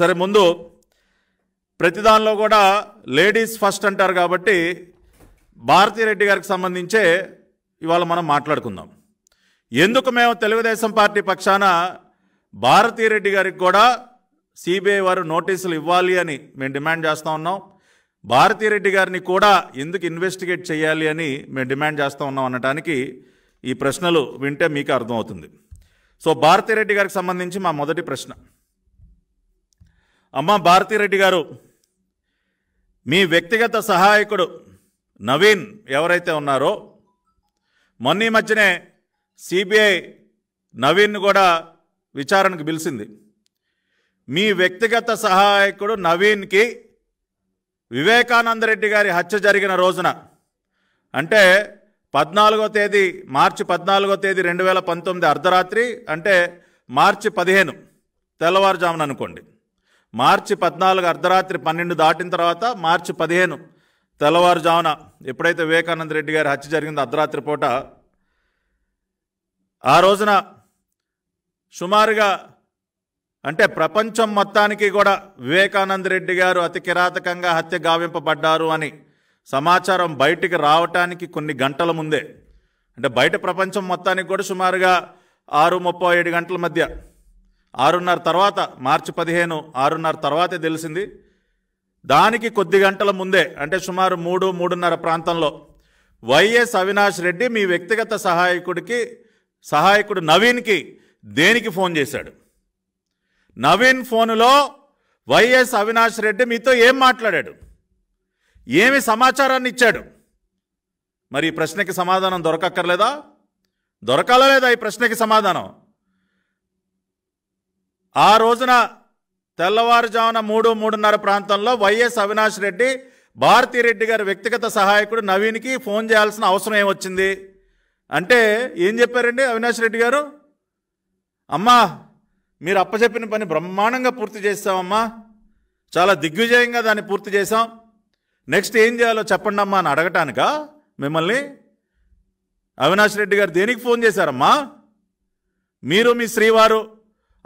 సరే ముందు ప్రతి దానిలో కూడా లేడీస్ ఫస్ట్ అంటారు కాబట్టి రెడ్డి గారికి సంబంధించే ఇవాళ మనం మాట్లాడుకుందాం ఎందుకు మేము తెలుగుదేశం పార్టీ పక్షాన రెడ్డి గారికి కూడా సిబిఐ వారు నోటీసులు ఇవ్వాలి అని మేము డిమాండ్ చేస్తూ ఉన్నాం రెడ్డి గారిని కూడా ఎందుకు ఇన్వెస్టిగేట్ చేయాలి అని మేము డిమాండ్ చేస్తూ ఉన్నాం అనటానికి ఈ ప్రశ్నలు వింటే మీకు అర్థమవుతుంది సో భారతీరెడ్డి గారికి సంబంధించి మా మొదటి ప్రశ్న అమ్మ భారతిరెడ్డి గారు మీ వ్యక్తిగత సహాయకుడు నవీన్ ఎవరైతే ఉన్నారో మొన్న మధ్యనే సిబిఐ నవీన్ను కూడా విచారణకు పిలిచింది మీ వ్యక్తిగత సహాయకుడు నవీన్కి వివేకానంద రెడ్డి గారి హత్య జరిగిన రోజున అంటే పద్నాలుగో తేదీ మార్చి పద్నాలుగో తేదీ రెండు వేల పంతొమ్మిది అర్ధరాత్రి అంటే మార్చి పదిహేను తెల్లవారుజామున అనుకోండి మార్చి పద్నాలుగు అర్ధరాత్రి పన్నెండు దాటిన తర్వాత మార్చి పదిహేను తెల్లవారుజామున ఎప్పుడైతే వివేకానంద రెడ్డి గారి హత్య జరిగిందో అర్ధరాత్రి పూట ఆ రోజున సుమారుగా అంటే ప్రపంచం మొత్తానికి కూడా వివేకానంద రెడ్డి గారు అతి కిరాతకంగా హత్య గావింపబడ్డారు అని సమాచారం బయటికి రావటానికి కొన్ని గంటల ముందే అంటే బయట ప్రపంచం మొత్తానికి కూడా సుమారుగా ఆరు ముప్పై ఏడు గంటల మధ్య ఆరున్నర తర్వాత మార్చి పదిహేను ఆరున్నర తర్వాతే తెలిసింది దానికి కొద్ది గంటల ముందే అంటే సుమారు మూడు మూడున్నర ప్రాంతంలో వైఎస్ అవినాష్ రెడ్డి మీ వ్యక్తిగత సహాయకుడికి సహాయకుడు నవీన్కి దేనికి ఫోన్ చేశాడు నవీన్ ఫోనులో వైఎస్ అవినాష్ రెడ్డి మీతో ఏం మాట్లాడాడు ఏమి సమాచారాన్ని ఇచ్చాడు మరి ఈ ప్రశ్నకి సమాధానం దొరకక్కర్లేదా దొరకాలలేదా ఈ ప్రశ్నకి సమాధానం ఆ రోజున తెల్లవారుజామున మూడు మూడున్నర ప్రాంతంలో వైఎస్ అవినాష్ రెడ్డి భారతిరెడ్డి గారి వ్యక్తిగత సహాయకుడు నవీన్కి ఫోన్ చేయాల్సిన అవసరం ఏమొచ్చింది అంటే ఏం చెప్పారండి అవినాష్ రెడ్డి గారు అమ్మా మీరు అప్పచెప్పిన పని బ్రహ్మాండంగా పూర్తి చేస్తామమ్మా చాలా దిగ్విజయంగా దాన్ని పూర్తి చేశాం నెక్స్ట్ ఏం చేయాలో చెప్పండి అమ్మా అని అడగటానిక మిమ్మల్ని అవినాష్ రెడ్డి గారు దేనికి ఫోన్ చేశారమ్మా మీరు మీ శ్రీవారు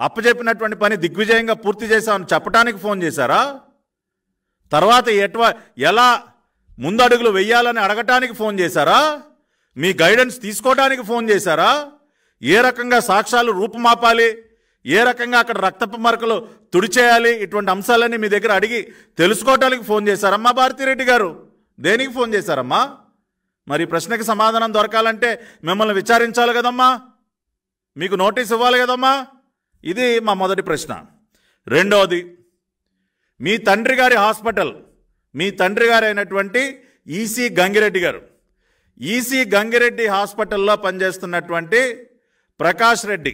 అప్పచెప్పినటువంటి పని దిగ్విజయంగా పూర్తి చేశామని చెప్పడానికి ఫోన్ చేశారా తర్వాత ఎట్వ ఎలా ముందడుగులు వెయ్యాలని అడగటానికి ఫోన్ చేశారా మీ గైడెన్స్ తీసుకోవడానికి ఫోన్ చేశారా ఏ రకంగా సాక్ష్యాలు రూపుమాపాలి ఏ రకంగా అక్కడ రక్తపు మరకలు తుడిచేయాలి ఇటువంటి అంశాలన్నీ మీ దగ్గర అడిగి తెలుసుకోవటానికి ఫోన్ చేశారమ్మా భారతిరెడ్డి గారు దేనికి ఫోన్ చేశారమ్మా మరి ప్రశ్నకి సమాధానం దొరకాలంటే మిమ్మల్ని విచారించాలి కదమ్మా మీకు నోటీస్ ఇవ్వాలి కదమ్మా ఇది మా మొదటి ప్రశ్న రెండవది మీ తండ్రి గారి హాస్పిటల్ మీ తండ్రి గారు అయినటువంటి ఈసీ గంగిరెడ్డి గారు ఈసీ గంగిరెడ్డి హాస్పిటల్లో పనిచేస్తున్నటువంటి ప్రకాష్ రెడ్డి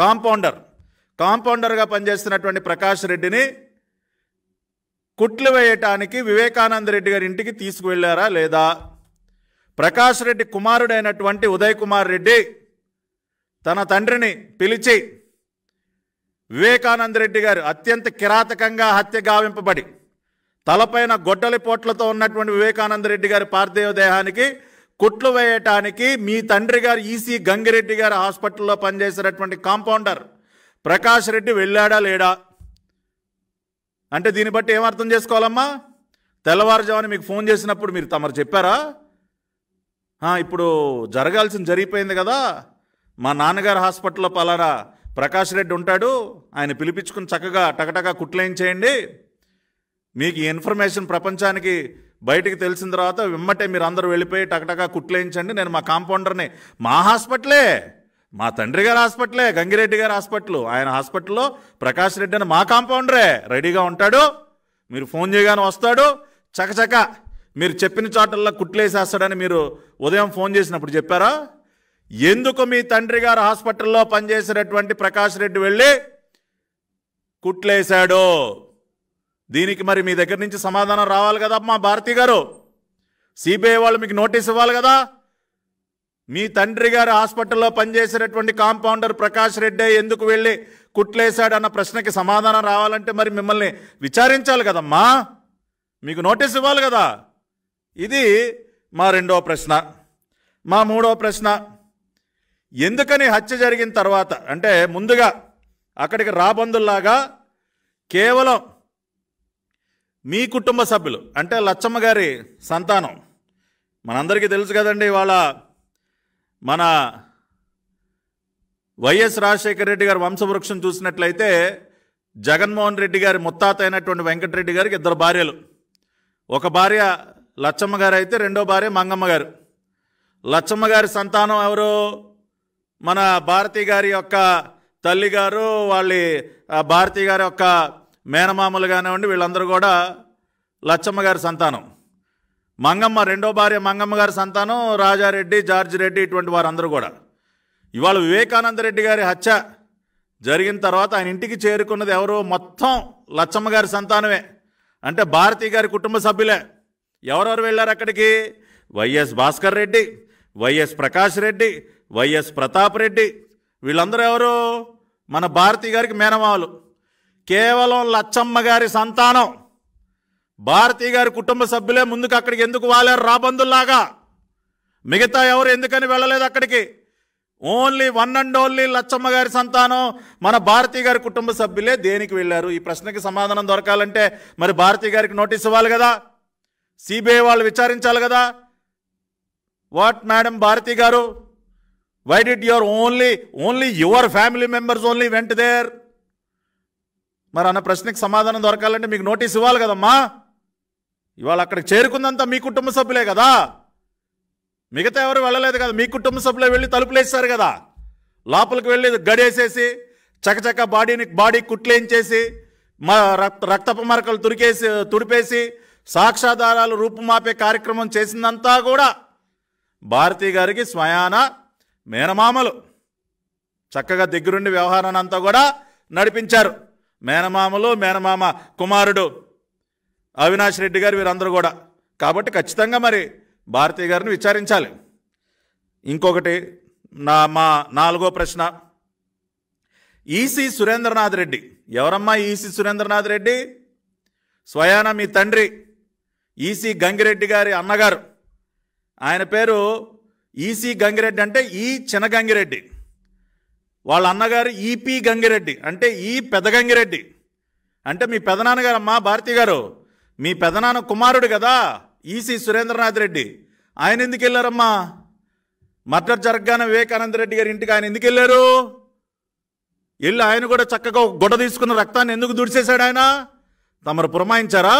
కాంపౌండర్ కాంపౌండర్గా పనిచేస్తున్నటువంటి ప్రకాష్ రెడ్డిని కుట్లు వేయటానికి వివేకానంద రెడ్డి గారి ఇంటికి తీసుకువెళ్ళారా లేదా ప్రకాష్ రెడ్డి కుమారుడైనటువంటి ఉదయ్ కుమార్ రెడ్డి తన తండ్రిని పిలిచి వివేకానంద రెడ్డి గారు అత్యంత కిరాతకంగా హత్య గావింపబడి తలపైన గొడ్డలి పోట్లతో ఉన్నటువంటి వివేకానంద రెడ్డి గారి పార్థివ దేహానికి కుట్లు వేయటానికి మీ తండ్రి గారు ఈసీ గంగిరెడ్డి గారు హాస్పిటల్లో పనిచేసినటువంటి కాంపౌండర్ ప్రకాష్ రెడ్డి వెళ్ళాడా లేడా అంటే దీన్ని బట్టి ఏమర్థం చేసుకోవాలమ్మా తెల్లవారుజామున మీకు ఫోన్ చేసినప్పుడు మీరు తమరు చెప్పారా ఇప్పుడు జరగాల్సింది జరిగిపోయింది కదా మా నాన్నగారు హాస్పిటల్లో పలానా ప్రకాష్ రెడ్డి ఉంటాడు ఆయన పిలిపించుకుని చక్కగా టకటకా కుట్లేయించేయండి మీకు ఈ ఇన్ఫర్మేషన్ ప్రపంచానికి బయటికి తెలిసిన తర్వాత వెమ్మటే మీరు అందరూ వెళ్ళిపోయి టకటకా కుట్లేయించండి నేను మా కాంపౌండర్ని మా హాస్పిటలే మా తండ్రి గారి హాస్పిటలే గంగిరెడ్డి గారి హాస్పిటల్ ఆయన హాస్పిటల్లో ప్రకాష్ రెడ్డి అని మా కాంపౌండరే రెడీగా ఉంటాడు మీరు ఫోన్ చేయగానే వస్తాడు చకచక మీరు చెప్పిన చోటల్లో కుట్లేసేస్తాడని మీరు ఉదయం ఫోన్ చేసినప్పుడు చెప్పారా ఎందుకు మీ తండ్రి గారు హాస్పిటల్లో పనిచేసినటువంటి ప్రకాష్ రెడ్డి వెళ్ళి కుట్లేశాడో దీనికి మరి మీ దగ్గర నుంచి సమాధానం రావాలి కదా మా భారతి గారు సిబిఐ వాళ్ళు మీకు నోటీస్ ఇవ్వాలి కదా మీ తండ్రి గారు హాస్పిటల్లో పనిచేసినటువంటి కాంపౌండర్ ప్రకాష్ రెడ్డి ఎందుకు వెళ్ళి అన్న ప్రశ్నకి సమాధానం రావాలంటే మరి మిమ్మల్ని విచారించాలి కదమ్మా మీకు నోటీస్ ఇవ్వాలి కదా ఇది మా రెండో ప్రశ్న మా మూడో ప్రశ్న ఎందుకని హత్య జరిగిన తర్వాత అంటే ముందుగా అక్కడికి రాబందుల్లాగా కేవలం మీ కుటుంబ సభ్యులు అంటే లచ్చమ్మ గారి సంతానం మనందరికీ తెలుసు కదండి ఇవాళ మన వైఎస్ రాజశేఖర రెడ్డి గారి వంశవృక్షం చూసినట్లయితే జగన్మోహన్ రెడ్డి గారి ముత్తాత అయినటువంటి వెంకటరెడ్డి గారికి ఇద్దరు భార్యలు ఒక భార్య లచ్చమ్మ గారు అయితే రెండో భార్య మంగమ్మ గారు లచ్చమ్మ గారి సంతానం ఎవరు మన భారతి గారి యొక్క తల్లి గారు వాళ్ళ భారతి గారి యొక్క మేనమామలు కానివ్వండి వీళ్ళందరూ కూడా లచ్చమ్మ గారి సంతానం మంగమ్మ రెండో భార్య మంగమ్మ గారి సంతానం రాజారెడ్డి జార్జి రెడ్డి ఇటువంటి వారందరూ కూడా ఇవాళ వివేకానంద రెడ్డి గారి హత్య జరిగిన తర్వాత ఆయన ఇంటికి చేరుకున్నది ఎవరు మొత్తం లచ్చమ్మ గారి సంతానమే అంటే భారతి గారి కుటుంబ సభ్యులే ఎవరెవరు వెళ్ళారు అక్కడికి YS Bhaskar Reddy YS Prakash Reddy YS Pratap Reddy వీళ్ళందరూ ఎవరు మన భారతి గారికి మేనమావలు కేవలం లచ్చమ్మ గారి సంతానం భారతి గారి కుటుంబ సభ్యులే ముందుకు అక్కడికి ఎందుకు వాలారు రాబందుల్లాగా మిగతా ఎవరు ఎందుకని వెళ్ళలేదు అక్కడికి only one and only Lachamma గారి సంతానం మన భారతి గారి కుటుంబ సభ్యులే దేనికి వెళ్ళారు ఈ ప్రశ్నకి సమాధానం దొరకాలంటే మరి భారతి గారికి నోటీస్ ఇవ్వాలి కదా సిబిఐ వాళ్ళు విచారించాలి కదా వాట్ మేడం భారతి గారు why did your only only your family members only went there మరి అన్న ప్రశ్నకి సమాధానం దొరకాలంటే మీకు నోటీస్ ఇవ్వాలి కదమ్మా ఇవాళ అక్కడికి చేరుకుందంతా మీ కుటుంబ సభ్యులే కదా మిగతా ఎవరు వెళ్ళలేదు కదా మీ కుటుంబ సభ్యులే వెళ్ళి తలుపులేసారు కదా లోపలికి వెళ్ళి గడేసేసి చకచక బాడీని బాడీ కుట్లేంచేసి మా రక్త రక్తపు మరకలు తురికేసి తుడిపేసి సాక్షాధారాలు రూపుమాపే కార్యక్రమం చేసిందంతా కూడా భారతి గారికి స్వయాన మేనమామలు చక్కగా దగ్గరుండి వ్యవహారాన్ని అంతా కూడా నడిపించారు మేనమామలు మేనమామ కుమారుడు అవినాష్ రెడ్డి గారు వీరందరూ కూడా కాబట్టి ఖచ్చితంగా మరి భారతీయ గారిని విచారించాలి ఇంకొకటి నా మా నాలుగో ప్రశ్న ఈసీ సురేంద్రనాథ్ రెడ్డి ఎవరమ్మా ఈసీ సురేంద్రనాథ్ రెడ్డి స్వయాన మీ తండ్రి ఈసీ గంగిరెడ్డి గారి అన్నగారు ఆయన పేరు ఈసీ గంగిరెడ్డి అంటే ఈ చిన్న గంగిరెడ్డి వాళ్ళ అన్నగారు ఈపీ గంగిరెడ్డి అంటే ఈ పెద్ద గంగిరెడ్డి అంటే మీ పెదనాన్నగారు అమ్మా భారతి గారు మీ పెదనాన్న కుమారుడు కదా ఈసీ సురేంద్రనాథ్ రెడ్డి ఆయన ఎందుకు వెళ్ళారమ్మా మర్డర్ జరగగానే వివేకానంద రెడ్డి గారి ఇంటికి ఆయన ఎందుకు వెళ్ళారు వెళ్ళి ఆయన కూడా చక్కగా గొడ తీసుకున్న రక్తాన్ని ఎందుకు దుడిచేశాడు ఆయన తమరు పురమాయించారా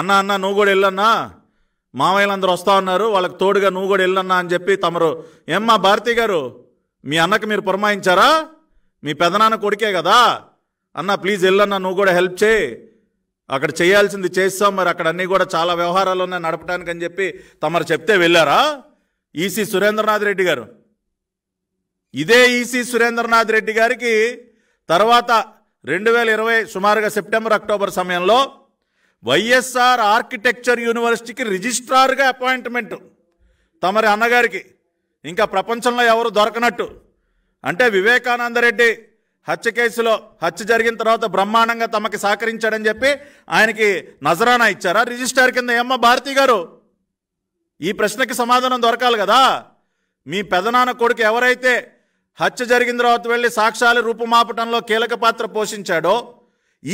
అన్న అన్న నువ్వు కూడా వెళ్ళన్నా మామయ్యలందరూ వస్తూ ఉన్నారు వాళ్ళకి తోడుగా నువ్వు కూడా వెళ్ళన్నా అని చెప్పి తమరు ఏమ్మా భారతి గారు మీ అన్నకు మీరు పురమాయించారా మీ పెదనాన్న కొడుకే కదా అన్న ప్లీజ్ వెళ్ళన్నా నువ్వు కూడా హెల్ప్ చేయి అక్కడ చేయాల్సింది చేస్తాం మరి అక్కడ అన్నీ కూడా చాలా వ్యవహారాలు ఉన్నాయి నడపడానికి అని చెప్పి తమరు చెప్తే వెళ్ళారా ఈసీ సురేంద్రనాథ్ రెడ్డి గారు ఇదే ఈసీ సురేంద్రనాథ్ రెడ్డి గారికి తర్వాత రెండు వేల ఇరవై సుమారుగా సెప్టెంబర్ అక్టోబర్ సమయంలో వైఎస్ఆర్ ఆర్కిటెక్చర్ యూనివర్సిటీకి రిజిస్ట్రార్గా అపాయింట్మెంట్ తమరి అన్నగారికి ఇంకా ప్రపంచంలో ఎవరు దొరకనట్టు అంటే వివేకానందరెడ్డి హత్య కేసులో హత్య జరిగిన తర్వాత బ్రహ్మాండంగా తమకి సహకరించాడని చెప్పి ఆయనకి నజరానా ఇచ్చారా రిజిస్ట్రార్ కింద ఏమ్మ భారతి గారు ఈ ప్రశ్నకి సమాధానం దొరకాలి కదా మీ పెదనాన్న కొడుకు ఎవరైతే హత్య జరిగిన తర్వాత వెళ్ళి సాక్ష్యాలు రూపుమాపటంలో కీలక పాత్ర పోషించాడో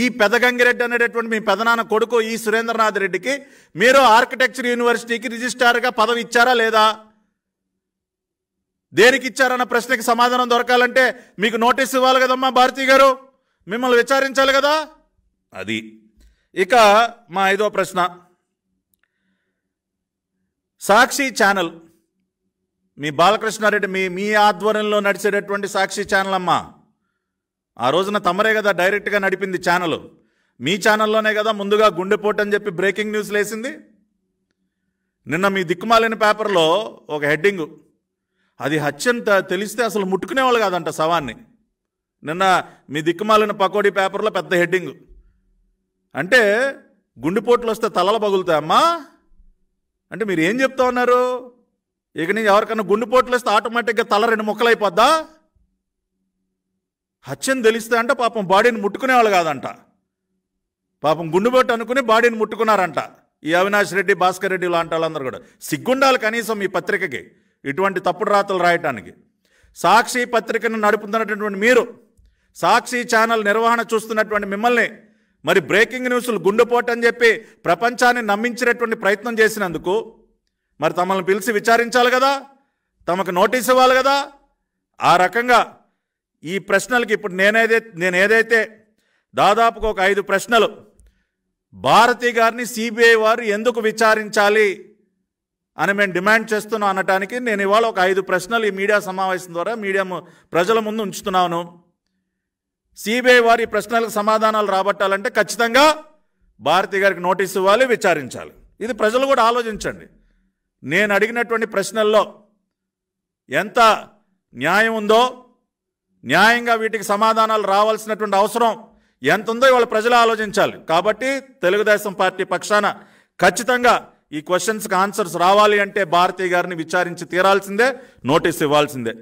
ఈ పెదగంగిరెడ్డి అనేటటువంటి మీ పెదనాన్న కొడుకు ఈ సురేంద్రనాథ్ రెడ్డికి మీరు ఆర్కిటెక్చర్ యూనివర్సిటీకి రిజిస్టార్గా పదవి ఇచ్చారా లేదా దేనికి ఇచ్చారన్న ప్రశ్నకి సమాధానం దొరకాలంటే మీకు నోటీస్ ఇవ్వాలి కదమ్మా భారతి గారు మిమ్మల్ని విచారించాలి కదా అది ఇక మా ఐదో ప్రశ్న సాక్షి ఛానల్ మీ బాలకృష్ణారెడ్డి మీ మీ ఆధ్వర్యంలో నడిచేటటువంటి సాక్షి ఛానల్ అమ్మా ఆ రోజున తమరే కదా డైరెక్ట్గా నడిపింది ఛానల్ మీ ఛానల్లోనే కదా ముందుగా గుండెపోటు అని చెప్పి బ్రేకింగ్ న్యూస్ లేసింది నిన్న మీ దిక్కుమాలిన పేపర్లో ఒక హెడ్డింగు అది హత్యంత తెలిస్తే అసలు ముట్టుకునేవాళ్ళు కాదంట శవాన్ని నిన్న మీ దిక్కుమాలిన పకోడీ పేపర్లో పెద్ద హెడ్డింగు అంటే గుండెపోట్లు వస్తే తలలు పగులుతాయమ్మా అంటే మీరు ఏం చెప్తా ఉన్నారు ఇక నుంచి ఎవరికైనా గుండెపోట్లు వస్తే ఆటోమేటిక్గా తల రెండు ముక్కలు అయిపోద్దా హత్యను తెలిస్తే అంట పాపం బాడీని ముట్టుకునేవాళ్ళు కాదంట పాపం గుండుబొట్టు అనుకుని బాడీని ముట్టుకున్నారంట ఈ అవినాష్ రెడ్డి భాస్కర్ రెడ్డి లాంటి వాళ్ళందరూ కూడా సిగ్గుండాలి కనీసం ఈ పత్రికకి ఇటువంటి తప్పుడు రాతలు రాయటానికి సాక్షి పత్రికను నడుపుతున్నటువంటి మీరు సాక్షి ఛానల్ నిర్వహణ చూస్తున్నటువంటి మిమ్మల్ని మరి బ్రేకింగ్ న్యూస్లు గుండెపోటని చెప్పి ప్రపంచాన్ని నమ్మించినటువంటి ప్రయత్నం చేసినందుకు మరి తమల్ని పిలిచి విచారించాలి కదా తమకు నోటీస్ ఇవ్వాలి కదా ఆ రకంగా ఈ ప్రశ్నలకి ఇప్పుడు నేనేదే నేను ఏదైతే దాదాపుగా ఒక ఐదు ప్రశ్నలు భారతి గారిని సిబిఐ వారు ఎందుకు విచారించాలి అని మేము డిమాండ్ చేస్తున్నాం అనటానికి నేను ఇవాళ ఒక ఐదు ప్రశ్నలు ఈ మీడియా సమావేశం ద్వారా మీడియా ప్రజల ముందు ఉంచుతున్నాను సిబిఐ వారి ప్రశ్నలకు సమాధానాలు రాబట్టాలంటే ఖచ్చితంగా భారతి గారికి నోటీస్ ఇవ్వాలి విచారించాలి ఇది ప్రజలు కూడా ఆలోచించండి నేను అడిగినటువంటి ప్రశ్నల్లో ఎంత న్యాయం ఉందో న్యాయంగా వీటికి సమాధానాలు రావాల్సినటువంటి అవసరం ఎంత ఉందో ఇవాళ ప్రజలు ఆలోచించాలి కాబట్టి తెలుగుదేశం పార్టీ పక్షాన ఖచ్చితంగా ఈ క్వశ్చన్స్కి ఆన్సర్స్ రావాలి అంటే భారతీయ గారిని విచారించి తీరాల్సిందే నోటీస్ ఇవ్వాల్సిందే